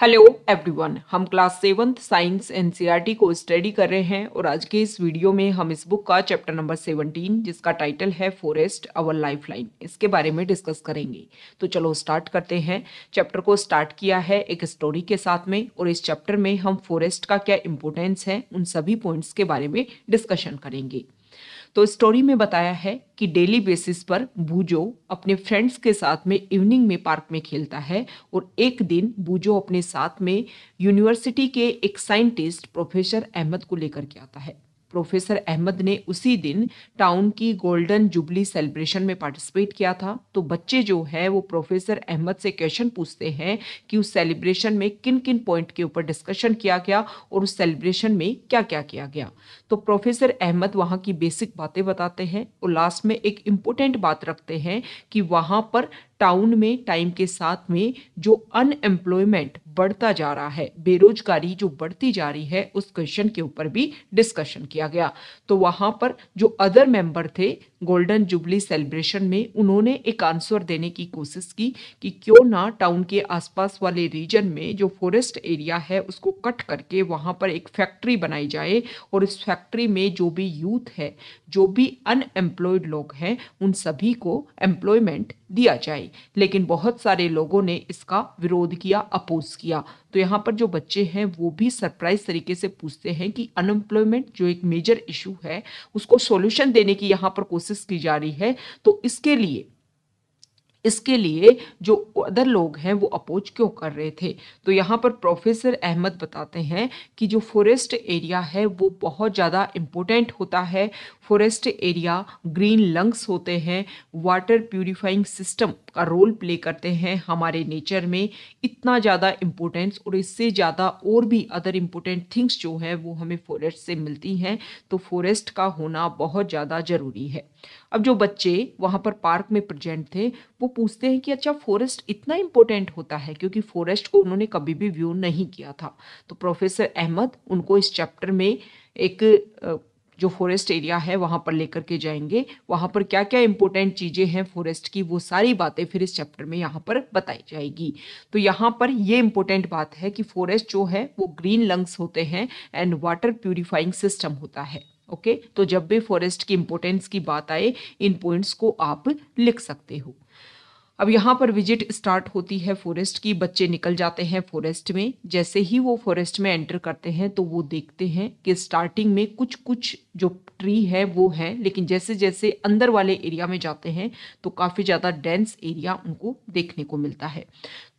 Hello everyone हम class seventh science NCERT को study कर रहे हैं और आज के इस वीडियो में हम इस बुक का चैप्टर नंबर सेवनटीन जिसका टाइटल है फॉरेस्ट अवर लाइफ लाइन इसके बारे में डिस्कस करेंगे तो चलो स्टार्ट करते हैं चैप्टर को स्टार्ट किया है एक स्टोरी के साथ में और इस चैप्टर में हम फॉरेस्ट का क्या इम्पोर्टेंस है उन सभी पॉइंट्स के बारे में डिस्कशन करेंगे तो स्टोरी में बताया है कि डेली बेसिस पर बूजो अपने फ्रेंड्स के साथ में इवनिंग में पार्क में खेलता है और एक दिन बूजो अपने साथ में यूनिवर्सिटी के एक साइंटिस्ट प्रोफेसर अहमद को लेकर के आता है प्रोफेसर अहमद ने उसी दिन टाउन की गोल्डन जुबली सेलिब्रेशन में पार्टिसिपेट किया था तो बच्चे जो है वो प्रोफेसर अहमद से क्वेश्चन पूछते हैं कि उस सेलिब्रेशन में किन किन पॉइंट के ऊपर डिस्कशन किया गया और उस सेलिब्रेशन में क्या क्या किया गया तो प्रोफेसर अहमद वहाँ की बेसिक बातें बताते हैं और लास्ट में एक इम्पोर्टेंट बात रखते हैं कि वहाँ पर टाउन में टाइम के साथ में जो अनएम्प्लॉयमेंट बढ़ता जा रहा है बेरोजगारी जो बढ़ती जा रही है उस क्वेश्चन के ऊपर भी डिस्कशन किया गया तो वहाँ पर जो अदर मेंबर थे गोल्डन जुबली सेलिब्रेशन में उन्होंने एक आंसर देने की कोशिश की कि क्यों ना टाउन के आसपास वाले रीजन में जो फॉरेस्ट एरिया है उसको कट करके वहाँ पर एक फैक्ट्री बनाई जाए और इस फैक्ट्री में जो भी यूथ है जो भी अनएम्प्लॉयड लोग हैं उन सभी को एम्प्लॉयमेंट दिया जाए लेकिन बहुत सारे लोगों ने इसका विरोध किया अपोज किया तो यहाँ पर जो बच्चे हैं वो भी सरप्राइज तरीके से पूछते हैं कि अनएम्प्लॉयमेंट जो एक मेजर इशू है उसको सॉल्यूशन देने की यहाँ पर कोशिश की जा रही है तो इसके लिए इसके लिए जो अदर लोग हैं वो अपोज क्यों कर रहे थे तो यहाँ पर प्रोफेसर अहमद बताते हैं कि जो फॉरेस्ट एरिया है वो बहुत ज़्यादा इम्पोर्टेंट होता है फॉरेस्ट एरिया ग्रीन लंग्स होते हैं वाटर प्योरीफाइंग सिस्टम का रोल प्ले करते हैं हमारे नेचर में इतना ज़्यादा इम्पोर्टेंस और इससे ज़्यादा और भी अदर इम्पोर्टेंट थिंग्स जो है वो हमें फॉरेस्ट से मिलती हैं तो फॉरेस्ट का होना बहुत ज़्यादा ज़रूरी है अब जो बच्चे वहाँ पर पार्क में प्रजेंट थे वो पूछते हैं कि अच्छा फॉरेस्ट इतना इम्पोर्टेंट होता है क्योंकि फॉरेस्ट को उन्होंने कभी भी व्यू नहीं किया था तो प्रोफेसर अहमद उनको इस चैप्टर में एक जो फॉरेस्ट एरिया है वहाँ पर लेकर के जाएंगे वहाँ पर क्या क्या इंपॉर्टेंट चीज़ें हैं फॉरेस्ट की वो सारी बातें फिर इस चैप्टर में यहाँ पर बताई जाएगी तो यहाँ पर ये इम्पोर्टेंट बात है कि फॉरेस्ट जो है वो ग्रीन लंग्स होते हैं एंड वाटर प्यूरिफाइंग सिस्टम होता है ओके तो जब भी फॉरेस्ट की इम्पोर्टेंस की बात आए इन पॉइंट्स को आप लिख सकते हो अब यहाँ पर विजिट स्टार्ट होती है फॉरेस्ट की बच्चे निकल जाते हैं फॉरेस्ट में जैसे ही वो फॉरेस्ट में एंटर करते हैं तो वो देखते हैं कि स्टार्टिंग में कुछ कुछ जो ट्री है वो है लेकिन जैसे जैसे अंदर वाले एरिया में जाते हैं तो काफ़ी ज़्यादा डेंस एरिया उनको देखने को मिलता है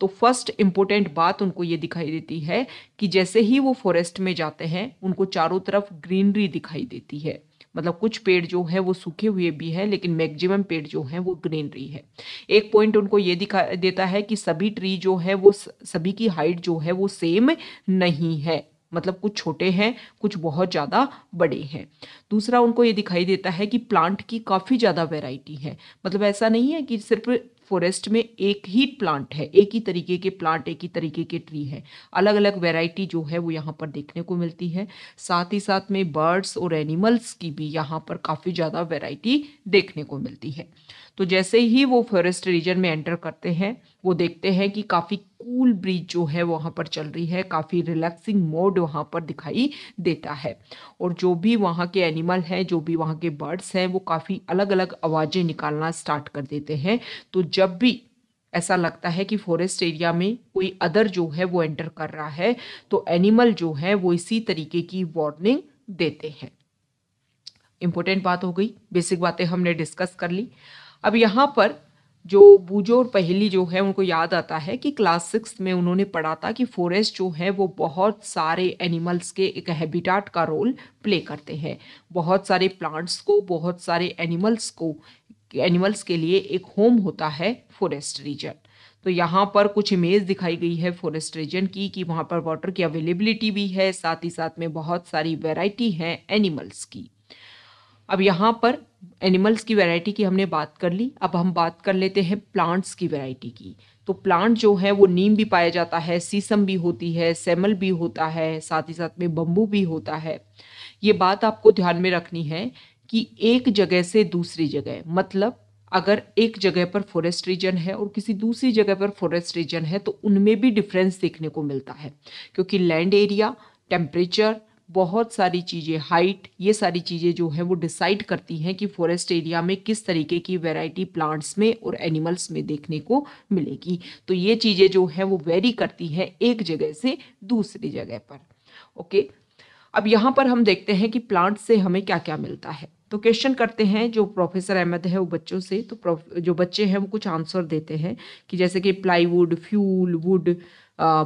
तो फर्स्ट इम्पोर्टेंट बात उनको ये दिखाई देती है कि जैसे ही वो फॉरेस्ट में जाते हैं उनको चारों तरफ ग्रीनरी दिखाई देती है मतलब कुछ पेड़ जो है वो सूखे हुए भी हैं लेकिन मैक्सिमम पेड़ जो हैं वो ग्रीनरी है एक पॉइंट उनको ये दिखा देता है कि सभी ट्री जो है वो सभी की हाइट जो है वो सेम नहीं है मतलब कुछ छोटे हैं कुछ बहुत ज़्यादा बड़े हैं दूसरा उनको ये दिखाई देता है कि प्लांट की काफ़ी ज़्यादा वैरायटी है मतलब ऐसा नहीं है कि सिर्फ फॉरेस्ट में एक ही प्लांट है एक ही तरीके के प्लांट एक ही तरीके के ट्री है अलग अलग वेराइटी जो है वो यहाँ पर देखने को मिलती है साथ ही साथ में बर्ड्स और एनिमल्स की भी यहाँ पर काफ़ी ज़्यादा वेराइटी देखने को मिलती है तो जैसे ही वो फॉरेस्ट रीजन में एंटर करते हैं वो देखते हैं कि काफ़ी कूल ब्रीज जो है वहाँ पर चल रही है काफ़ी रिलैक्सिंग मोड वहाँ पर दिखाई देता है और जो भी वहाँ के एनिमल हैं जो भी वहाँ के बर्ड्स हैं वो काफ़ी अलग अलग आवाज़ें निकालना स्टार्ट कर देते हैं तो जब भी ऐसा लगता है कि फॉरेस्ट एरिया में कोई अदर जो है वो एंटर कर रहा है तो एनिमल जो है वो इसी तरीके की वार्निंग देते हैं इम्पोर्टेंट बात हो गई बेसिक बातें हमने डिस्कस कर ली अब यहाँ पर जो बूजो और पहेली जो है उनको याद आता है कि क्लास सिक्स में उन्होंने पढ़ा था कि फॉरेस्ट जो है वो बहुत सारे एनिमल्स के एक हैबिटाट का रोल प्ले करते हैं बहुत सारे प्लांट्स को बहुत सारे एनिमल्स को एनिमल्स के लिए एक होम होता है फॉरेस्ट रीजन तो यहाँ पर कुछ इमेज दिखाई गई है फॉरेस्ट रीजन की कि वहाँ पर वाटर की अवेलेबिलिटी भी है साथ ही साथ में बहुत सारी वेराइटी है एनिमल्स की अब यहाँ पर एनिमल्स की वैरायटी की हमने बात कर ली अब हम बात कर लेते हैं प्लांट्स की वैरायटी की तो प्लांट जो है वो नीम भी पाया जाता है सीसम भी होती है सेमल भी होता है साथ ही साथ में बम्बू भी होता है ये बात आपको ध्यान में रखनी है कि एक जगह से दूसरी जगह मतलब अगर एक जगह पर फॉरेस्ट रीजन है और किसी दूसरी जगह पर फॉरेस्ट रीजन है तो उनमें भी डिफरेंस देखने को मिलता है क्योंकि लैंड एरिया टेम्परेचर बहुत सारी चीज़ें हाइट ये सारी चीज़ें जो है वो डिसाइड करती हैं कि फॉरेस्ट एरिया में किस तरीके की वैरायटी प्लांट्स में और एनिमल्स में देखने को मिलेगी तो ये चीज़ें जो है वो वेरी करती हैं एक जगह से दूसरी जगह पर ओके अब यहाँ पर हम देखते हैं कि प्लांट्स से हमें क्या क्या मिलता है तो क्वेश्चन करते हैं जो प्रोफेसर अहमद है वो बच्चों से तो जो बच्चे हैं वो कुछ आंसर देते हैं कि जैसे कि plywood fuel wood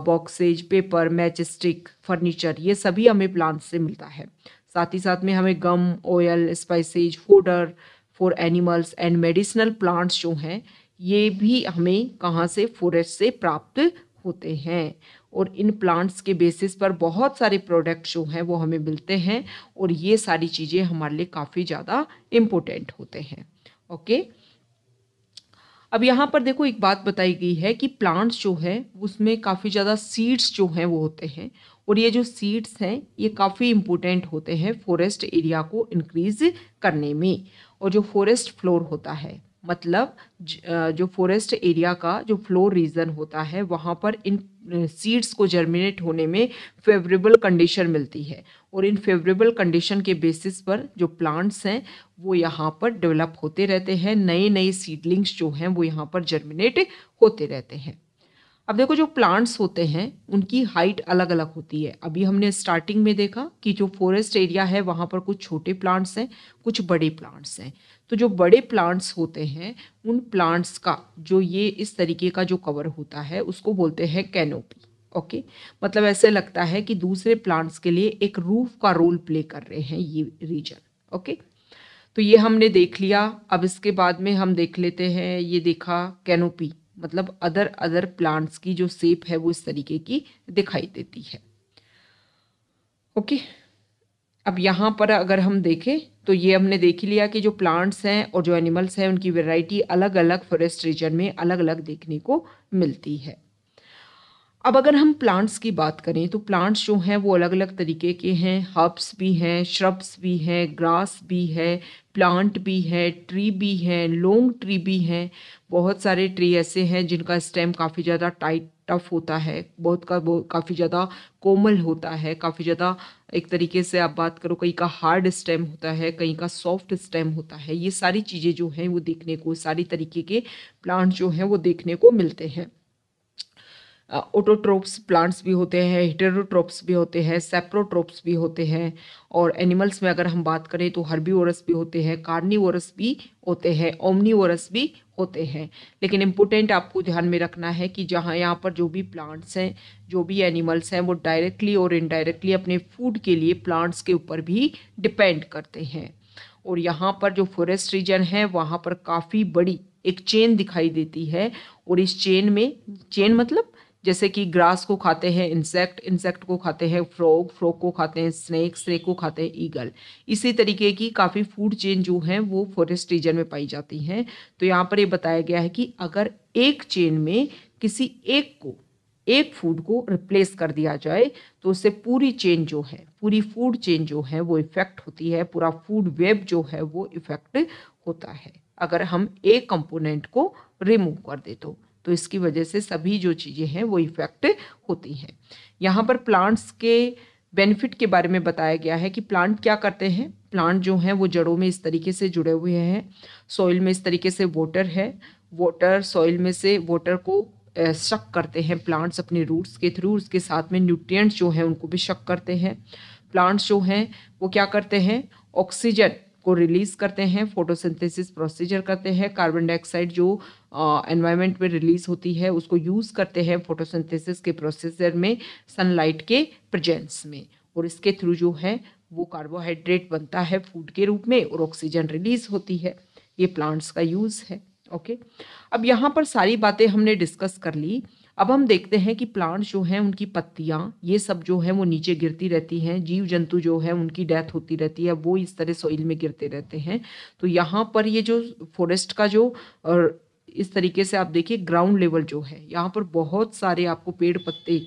boxes paper matchstick furniture ये सभी हमें प्लांट से मिलता है साथ ही साथ में हमें gum oil spices fodder for animals and medicinal plants जो हैं ये भी हमें कहाँ से फॉरेस्ट से प्राप्त होते हैं और इन प्लांट्स के बेसिस पर बहुत सारे प्रोडक्ट जो हैं वो हमें मिलते हैं और ये सारी चीज़ें हमारे लिए काफ़ी ज़्यादा इम्पोर्टेंट होते हैं ओके अब यहाँ पर देखो एक बात बताई गई है कि प्लांट्स जो है उसमें काफ़ी ज़्यादा सीड्स जो हैं वो होते हैं और ये जो सीड्स हैं ये काफ़ी इम्पोर्टेंट होते हैं फॉरेस्ट एरिया को इनक्रीज़ करने में और जो फॉरेस्ट फ्लोर होता है मतलब जो फॉरेस्ट एरिया का जो फ्लोर रीजन होता है वहाँ पर इन सीड्स को जर्मिनेट होने में फेवरेबल कंडीशन मिलती है और इन फेवरेबल कंडीशन के बेसिस पर जो प्लांट्स हैं वो यहाँ पर डेवलप होते रहते हैं नए नए सीडलिंग्स जो हैं वो यहाँ पर जर्मिनेट होते रहते हैं अब देखो जो प्लांट्स होते हैं उनकी हाइट अलग अलग होती है अभी हमने स्टार्टिंग में देखा कि जो फॉरेस्ट एरिया है वहाँ पर कुछ छोटे प्लांट्स हैं कुछ बड़े प्लांट्स हैं तो जो बड़े प्लांट्स होते हैं उन प्लांट्स का जो ये इस तरीके का जो कवर होता है उसको बोलते हैं कैनोपी ओके मतलब ऐसे लगता है कि दूसरे प्लांट्स के लिए एक रूफ का रोल प्ले कर रहे हैं ये रीजन ओके तो ये हमने देख लिया अब इसके बाद में हम देख लेते हैं ये देखा कैनोपी मतलब अदर अदर प्लांट्स की जो सेप है वो इस तरीके की दिखाई देती है ओके okay? अब यहाँ पर अगर हम देखें तो ये हमने देख लिया कि जो प्लांट्स हैं और जो एनिमल्स हैं उनकी वैरायटी अलग अलग फॉरेस्ट रीजन में अलग अलग देखने को मिलती है अब अगर हम प्लांट्स की बात करें तो प्लांट्स जो हैं वो अलग अलग तरीके के हैं हर्ब्स भी हैं श्रब्स भी हैं ग्रास भी है प्लांट भी है ट्री भी हैं लॉन्ग ट्री भी हैं बहुत सारे ट्री ऐसे हैं जिनका स्टेम काफ़ी ज़्यादा टाइट टफ होता है बहुत का काफ़ी ज़्यादा कोमल होता है काफ़ी ज़्यादा एक तरीके से आप बात करो कहीं का हार्ड स्टेम होता है कहीं का सॉफ्ट स्टेम होता है ये सारी चीज़ें जो हैं वो देखने को सारी तरीके के प्लांट जो हैं वो देखने को मिलते हैं ओटोट्रोप्स प्लांट्स भी होते हैं हिटेरोट्रोप्स भी होते हैं सेप्रोट्रोप्स भी होते हैं और एनिमल्स में अगर हम बात करें तो हर्बीवोरस भी होते हैं कार्निवोरस भी होते हैं ओमनीवोरस भी होते हैं लेकिन इम्पोर्टेंट आपको ध्यान में रखना है कि जहाँ यहाँ पर जो भी प्लांट्स हैं जो भी एनिमल्स हैं वो डायरेक्टली और इनडायरेक्टली अपने फूड के लिए प्लांट्स के ऊपर भी डिपेंड करते हैं और यहाँ पर जो फॉरेस्ट रीजन है वहाँ पर काफ़ी बड़ी एक चेन दिखाई देती है और इस चेन में चेन मतलब जैसे कि ग्रास को खाते हैं इंसेक्ट इंसेक्ट को खाते हैं फ्रॉग फ्रॉग को खाते हैं स्नैक स्नैक को खाते हैं ईगल इसी तरीके की काफ़ी फूड चेन जो है वो फॉरेस्ट रीजन में पाई जाती हैं तो यहाँ पर ये बताया गया है कि अगर एक चेन में किसी एक को एक फूड को रिप्लेस कर दिया जाए तो उससे पूरी चेन जो है पूरी फूड चेन जो है वो इफ़ेक्ट होती है पूरा फूड वेब जो है वो इफ़ेक्ट होता है अगर हम एक कंपोनेंट को रिमूव कर दे तो तो इसकी वजह से सभी जो चीज़ें हैं वो इफ़ेक्ट होती हैं यहाँ पर प्लांट्स के बेनिफिट के बारे में बताया गया है कि प्लांट क्या करते हैं प्लांट जो हैं वो जड़ों में इस तरीके से जुड़े हुए हैं सॉइल में इस तरीके से वाटर है वाटर सॉइल में से वाटर को शक करते हैं प्लांट्स अपने रूट्स के थ्रू उसके साथ में न्यूट्रिएंट्स जो हैं उनको भी शक करते हैं प्लांट्स जो हैं वो क्या करते हैं ऑक्सीजन को रिलीज़ करते हैं फोटोसिंथेसिस प्रोसीजर करते हैं कार्बन डाइऑक्साइड जो एनवायरनमेंट में रिलीज होती है उसको यूज़ करते हैं फोटोसिंथेसिस के प्रोसेसर में सनलाइट के प्रजेंस में और इसके थ्रू जो है वो कार्बोहाइड्रेट बनता है फूड के रूप में और ऑक्सीजन रिलीज होती है ये प्लांट्स का यूज़ है ओके अब यहाँ पर सारी बातें हमने डिस्कस कर ली अब हम देखते हैं कि प्लांट्स जो हैं उनकी पत्तियाँ ये सब जो है वो नीचे गिरती रहती हैं जीव जंतु जो है उनकी डेथ होती रहती है वो इस तरह सोइल में गिरते रहते हैं तो यहाँ पर ये जो फॉरेस्ट का जो इस तरीके से आप देखिए ग्राउंड लेवल जो है यहाँ पर बहुत सारे आपको पेड़ पत्ते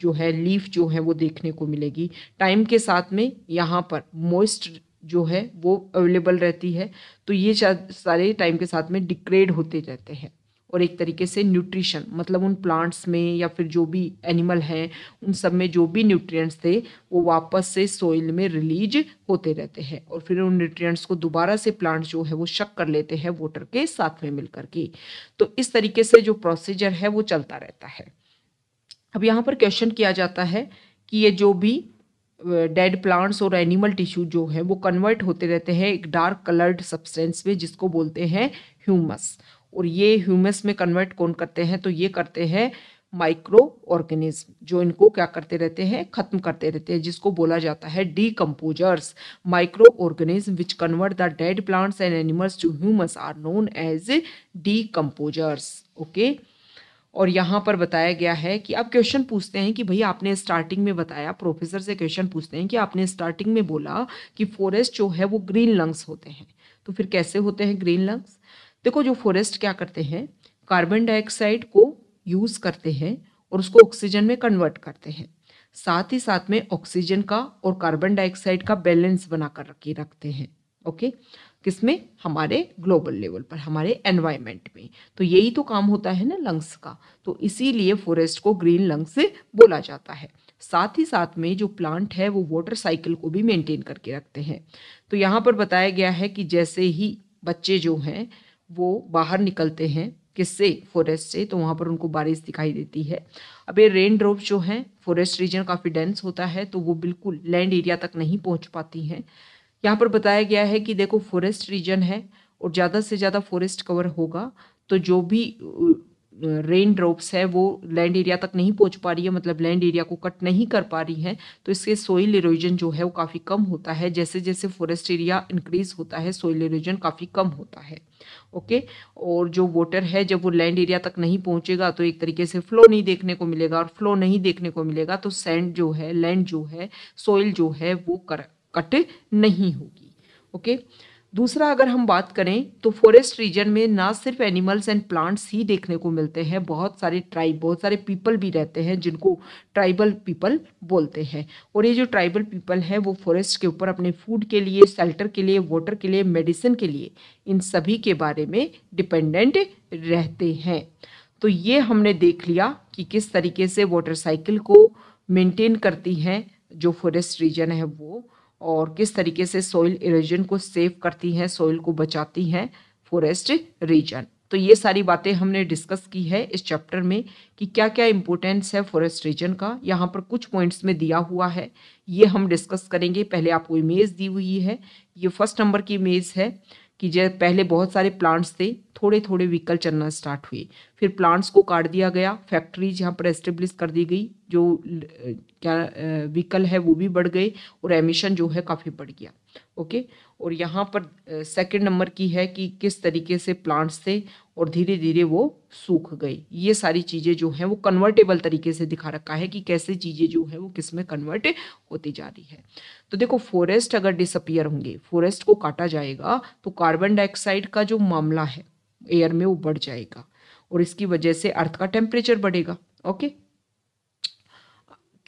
जो है लीफ जो है वो देखने को मिलेगी टाइम के साथ में यहाँ पर मोइस्ट जो है वो अवेलेबल रहती है तो ये सारे टाइम के साथ में डिग्रेड होते रहते हैं और एक तरीके से न्यूट्रिशन मतलब उन प्लांट्स में या फिर जो भी एनिमल हैं उन सब में जो भी न्यूट्रिएंट्स थे वो वापस से सोइल में रिलीज होते रहते हैं और फिर उन न्यूट्रिएंट्स को दोबारा से प्लांट जो है वो शक कर लेते हैं वोटर के साथ में मिलकर के तो इस तरीके से जो प्रोसीजर है वो चलता रहता है अब यहाँ पर क्वेश्चन किया जाता है कि ये जो भी डेड प्लांट्स और एनिमल टिश्यू जो है वो कन्वर्ट होते रहते हैं एक डार्क कलर्ड सब्सटेंस में जिसको बोलते हैं ह्यूमस और ये ह्यूमस में कन्वर्ट कौन करते हैं तो ये करते हैं माइक्रो ऑर्गेनिज्म जो इनको क्या करते रहते हैं खत्म करते रहते हैं जिसको बोला जाता है decomposers microorganism which convert the dead plants and animals to humus are known as decomposers okay और यहाँ पर बताया गया है कि अब क्वेश्चन पूछते हैं कि भैया आपने स्टार्टिंग में बताया प्रोफेसर से क्वेश्चन पूछते हैं कि आपने स्टार्टिंग में बोला कि फॉरेस्ट जो है वो ग्रीन लंग्स होते हैं तो फिर कैसे होते हैं ग्रीन लंग्स देखो जो फॉरेस्ट क्या करते हैं कार्बन डाइऑक्साइड को यूज़ करते हैं और उसको ऑक्सीजन में कन्वर्ट करते हैं साथ ही साथ में ऑक्सीजन का और कार्बन डाइऑक्साइड का बैलेंस बना कर रखी रखते हैं ओके किसमें हमारे ग्लोबल लेवल पर हमारे एनवायरमेंट में तो यही तो काम होता है ना लंग्स का तो इसीलिए फॉरेस्ट को ग्रीन लंग्स बोला जाता है साथ ही साथ में जो प्लांट है वो वाटर साइकिल को भी मेंटेन करके रखते हैं तो यहाँ पर बताया गया है कि जैसे ही बच्चे जो हैं वो बाहर निकलते हैं किससे फॉरेस्ट से तो वहाँ पर उनको बारिश दिखाई देती है अब ये रेन ड्रॉप जो हैं फॉरेस्ट रीजन काफ़ी डेंस होता है तो वो बिल्कुल लैंड एरिया तक नहीं पहुँच पाती हैं यहाँ पर बताया गया है कि देखो फॉरेस्ट रीजन है और ज़्यादा से ज़्यादा फॉरेस्ट कवर होगा तो जो भी रेन ड्रॉप्स है वो लैंड एरिया तक नहीं पहुंच पा रही है मतलब लैंड एरिया को कट नहीं कर पा रही है तो इसके सोइल इरोजन जो है वो काफ़ी कम होता है जैसे जैसे फॉरेस्ट एरिया इंक्रीज होता है सोइल इरोजन काफ़ी कम होता है ओके और जो वोटर है जब वो लैंड एरिया तक नहीं पहुंचेगा तो एक तरीके से फ्लो नहीं देखने को मिलेगा और फ्लो नहीं देखने को मिलेगा तो सैंड जो है लैंड जो है सॉइल जो है वो कर, कट नहीं होगी ओके okay? दूसरा अगर हम बात करें तो फॉरेस्ट रीजन में ना सिर्फ एनिमल्स एंड प्लांट्स ही देखने को मिलते हैं बहुत सारे ट्राइब बहुत सारे पीपल भी रहते हैं जिनको ट्राइबल पीपल बोलते हैं और ये जो ट्राइबल पीपल हैं वो फॉरेस्ट के ऊपर अपने फूड के लिए सेल्टर के लिए वाटर के लिए मेडिसिन के लिए इन सभी के बारे में डिपेंडेंट रहते हैं तो ये हमने देख लिया कि किस तरीके से वाटर साइकिल को मेनटेन करती हैं जो फॉरेस्ट रीजन है वो और किस तरीके से सॉइल इरोजन को सेव करती हैं सॉइल को बचाती हैं फॉरेस्ट रीजन तो ये सारी बातें हमने डिस्कस की है इस चैप्टर में कि क्या क्या इम्पोर्टेंस है फॉरेस्ट रीजन का यहाँ पर कुछ पॉइंट्स में दिया हुआ है ये हम डिस्कस करेंगे पहले आपको इमेज दी हुई है ये फर्स्ट नंबर की इमेज है कि जब पहले बहुत सारे प्लांट्स थे थोड़े थोड़े व्हीकल चलना स्टार्ट हुए फिर प्लांट्स को काट दिया गया फैक्ट्रीज यहाँ पर एस्टेब्लिश कर दी गई जो क्या व्हीकल है वो भी बढ़ गए और एमिशन जो है काफ़ी बढ़ गया ओके और यहाँ पर सेकंड नंबर की है कि किस तरीके से प्लांट्स थे और धीरे धीरे वो सूख गई ये सारी चीज़ें जो हैं वो कन्वर्टेबल तरीके से दिखा रखा है कि कैसे चीज़ें जो हैं वो किस में कन्वर्ट होती जा रही है तो देखो फॉरेस्ट अगर डिसअपियर होंगे फॉरेस्ट को काटा जाएगा तो कार्बन डाइऑक्साइड का जो मामला है एयर में वो बढ़ जाएगा और इसकी वजह से अर्थ का टेम्परेचर बढ़ेगा ओके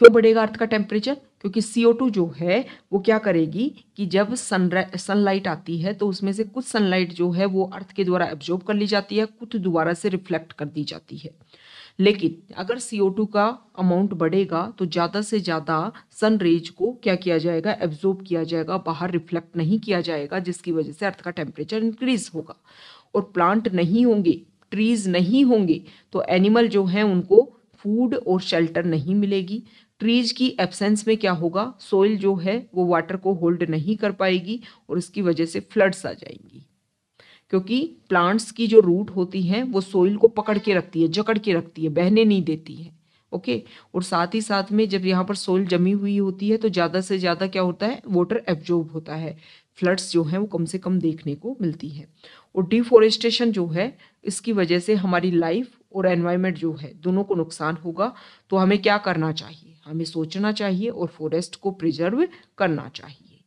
क्यों तो बढ़ेगा अर्थ का टेम्परेचर क्योंकि टू जो है वो क्या करेगी कि जब सन सनलाइट आती है तो उसमें से कुछ सनलाइट जो है वो अर्थ के द्वारा एब्जॉर्ब कर ली जाती है कुछ दोबारा से रिफ्लेक्ट कर दी जाती है लेकिन अगर टू का अमाउंट बढ़ेगा तो ज़्यादा से ज़्यादा सन रेज को क्या किया जाएगा एब्जॉर्ब किया जाएगा बाहर रिफ्लेक्ट नहीं किया जाएगा जिसकी वजह से अर्थ का टेम्परेचर इंक्रीज होगा और प्लांट नहीं होंगे ट्रीज नहीं होंगे तो एनिमल जो हैं उनको फूड और शेल्टर नहीं मिलेगी ट्रीज की एब्सेंस में क्या होगा सोइल जो है वो वाटर को होल्ड नहीं कर पाएगी और इसकी वजह से फ्लड्स आ जाएंगी क्योंकि प्लांट्स की जो रूट होती है वो सोइल को पकड़ के रखती है जकड़ के रखती है बहने नहीं देती है ओके और साथ ही साथ में जब यहाँ पर सोइल जमी हुई होती है तो ज़्यादा से ज़्यादा क्या होता है वाटर एब्जॉर्ब होता है फ्लड्स जो हैं वो कम से कम देखने को मिलती है और डिफोरेस्टेशन जो है इसकी वजह से हमारी लाइफ और एनवायरमेंट जो है दोनों को नुकसान होगा तो हमें क्या करना चाहिए हमें सोचना चाहिए और फॉरेस्ट को प्रिजर्व करना चाहिए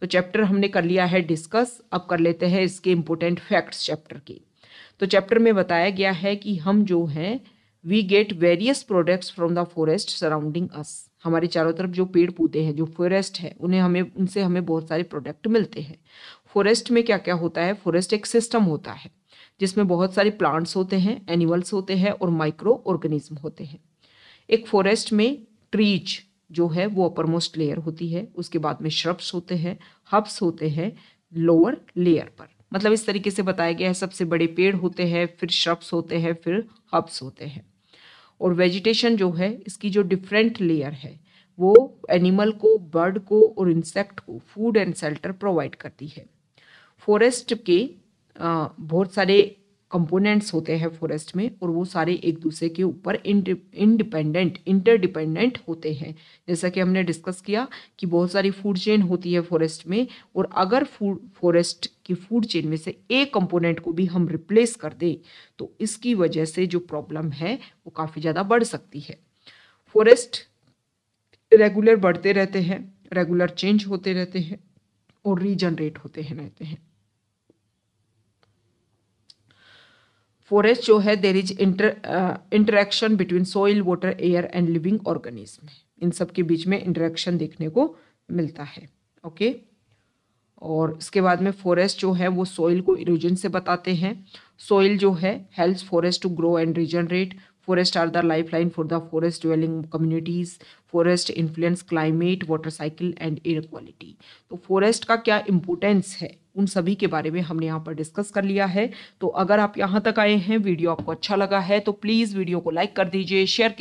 तो चैप्टर हमने कर लिया है डिस्कस अब कर लेते हैं इसके इम्पोर्टेंट फैक्ट्स चैप्टर के तो चैप्टर में बताया गया है कि हम जो हैं we get various products from the forest surrounding us हमारे चारों तरफ जो पेड़ पौधे हैं जो फॉरेस्ट है उन्हें हमें उनसे हमें बहुत सारे प्रोडक्ट मिलते हैं फॉरेस्ट में क्या क्या होता है फॉरेस्ट एक सिस्टम होता है जिसमें बहुत सारे प्लांट्स होते हैं एनिमल्स होते हैं और माइक्रो ऑर्गेनिज्म होते हैं एक फॉरेस्ट में क्रीच जो है वो अपर मोस्ट लेयर होती है उसके बाद में श्रब्स होते हैं हब्स होते हैं लोअर लेयर पर मतलब इस तरीके से बताया गया है सबसे बड़े पेड़ होते हैं फिर श्रब्स होते हैं फिर हब्स होते हैं और वेजिटेशन जो है इसकी जो डिफरेंट लेयर है वो एनिमल को बर्ड को और इंसेक्ट को फूड एंड शेल्टर प्रोवाइड करती है फॉरेस्ट के बहुत सारे कंपोनेंट्स होते हैं फॉरेस्ट में और वो सारे एक दूसरे के ऊपर इंडिपेंडेंट इंटरडिपेंडेंट होते हैं जैसा कि हमने डिस्कस किया कि बहुत सारी फूड चेन होती है फॉरेस्ट में और अगर फूड फॉरेस्ट की फूड चेन में से एक कंपोनेंट को भी हम रिप्लेस कर दें तो इसकी वजह से जो प्रॉब्लम है वो काफ़ी ज़्यादा बढ़ सकती है फॉरेस्ट रेगुलर बढ़ते रहते हैं रेगुलर चेंज होते रहते हैं और रीजनरेट होते हैं रहते हैं फॉरेस्ट जो है there is inter interaction between soil water air and living organism इन सब के बीच में इंटरेक्शन देखने को मिलता है ओके okay? और इसके बाद में फॉरेस्ट जो है वो सॉइल को इरोजन से बताते हैं सॉइल जो है help forest to grow and regenerate forest are the lifeline for the forest dwelling communities forest influence climate water cycle and air quality तो फॉरेस्ट का क्या इंपोर्टेंस है उन सभी के बारे में हमने यहाँ पर डिस्कस कर लिया है तो अगर आप यहाँ तक आए हैं वीडियो आपको अच्छा लगा है तो प्लीज़ वीडियो को लाइक कर दीजिए शेयर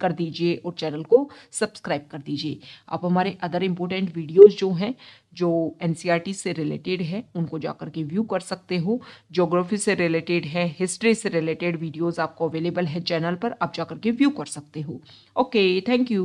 कर दीजिए और चैनल को सब्सक्राइब कर दीजिए आप हमारे अदर इम्पोर्टेंट वीडियोज़ जो हैं जो एन e से रिलेटेड है उनको जाकर के व्यू कर सकते हो जोग्राफी से रिलेटेड है हिस्ट्री से रिलेटेड वीडियोज़ आपको अवेलेबल है चैनल पर आप जाकर के व्यू कर सकते हो ओके थैंक यू